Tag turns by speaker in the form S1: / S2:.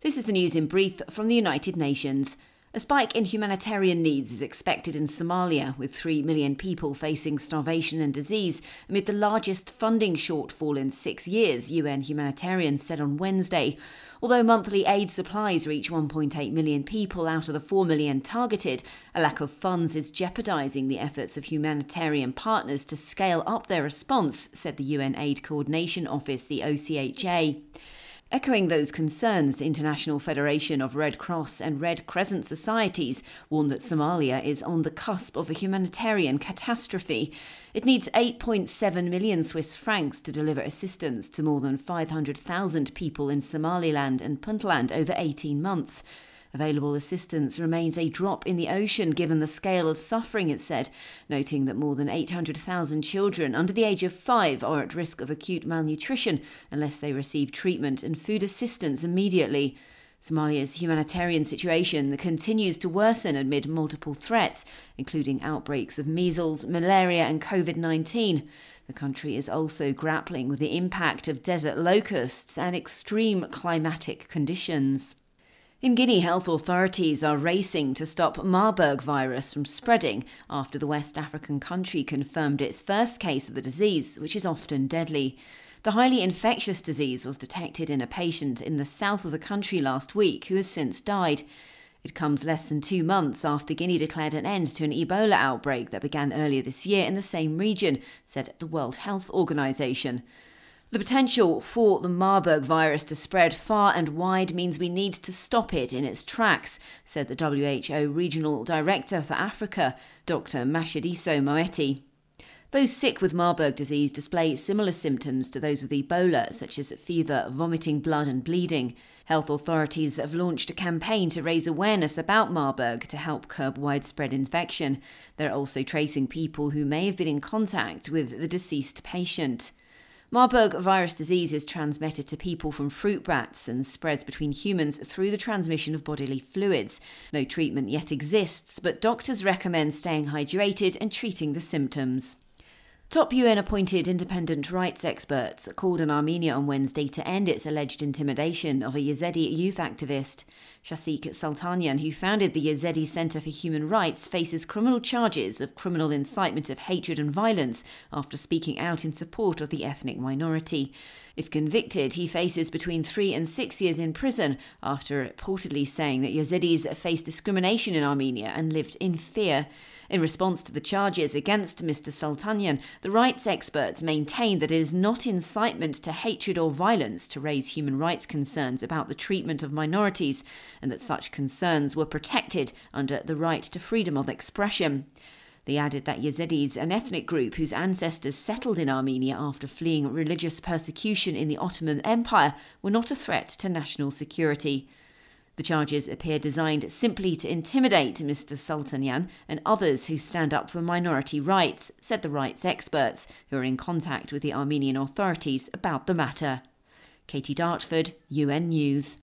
S1: This is the news in brief from the United Nations. A spike in humanitarian needs is expected in Somalia, with 3 million people facing starvation and disease amid the largest funding shortfall in six years, UN humanitarians said on Wednesday. Although monthly aid supplies reach 1.8 million people out of the 4 million targeted, a lack of funds is jeopardising the efforts of humanitarian partners to scale up their response, said the UN Aid Coordination Office, the OCHA. Echoing those concerns, the International Federation of Red Cross and Red Crescent Societies warn that Somalia is on the cusp of a humanitarian catastrophe. It needs 8.7 million Swiss francs to deliver assistance to more than 500,000 people in Somaliland and Puntland over 18 months. Available assistance remains a drop in the ocean given the scale of suffering, it said, noting that more than 800,000 children under the age of five are at risk of acute malnutrition unless they receive treatment and food assistance immediately. Somalia's humanitarian situation continues to worsen amid multiple threats, including outbreaks of measles, malaria, and COVID 19. The country is also grappling with the impact of desert locusts and extreme climatic conditions. In Guinea, health authorities are racing to stop Marburg virus from spreading after the West African country confirmed its first case of the disease, which is often deadly. The highly infectious disease was detected in a patient in the south of the country last week who has since died. It comes less than two months after Guinea declared an end to an Ebola outbreak that began earlier this year in the same region, said the World Health Organization. The potential for the Marburg virus to spread far and wide means we need to stop it in its tracks, said the WHO Regional Director for Africa, Dr. Mashadiso Moeti. Those sick with Marburg disease display similar symptoms to those with Ebola, such as fever, vomiting, blood, and bleeding. Health authorities have launched a campaign to raise awareness about Marburg to help curb widespread infection. They're also tracing people who may have been in contact with the deceased patient. Marburg virus disease is transmitted to people from fruit bats and spreads between humans through the transmission of bodily fluids. No treatment yet exists, but doctors recommend staying hydrated and treating the symptoms. Top UN appointed independent rights experts called on Armenia on Wednesday to end its alleged intimidation of a Yazidi youth activist. Shasik Sultanian, who founded the Yazidi Center for Human Rights, faces criminal charges of criminal incitement of hatred and violence after speaking out in support of the ethnic minority. If convicted, he faces between three and six years in prison after reportedly saying that Yazidis face discrimination in Armenia and lived in fear. In response to the charges against Mr. Sultanian, the rights experts maintain that it is not incitement to hatred or violence to raise human rights concerns about the treatment of minorities, and that such concerns were protected under the right to freedom of expression. They added that Yazidis, an ethnic group whose ancestors settled in Armenia after fleeing religious persecution in the Ottoman Empire, were not a threat to national security. The charges appear designed simply to intimidate Mr. Sultanyan and others who stand up for minority rights, said the rights experts, who are in contact with the Armenian authorities about the matter. Katie Dartford, UN News.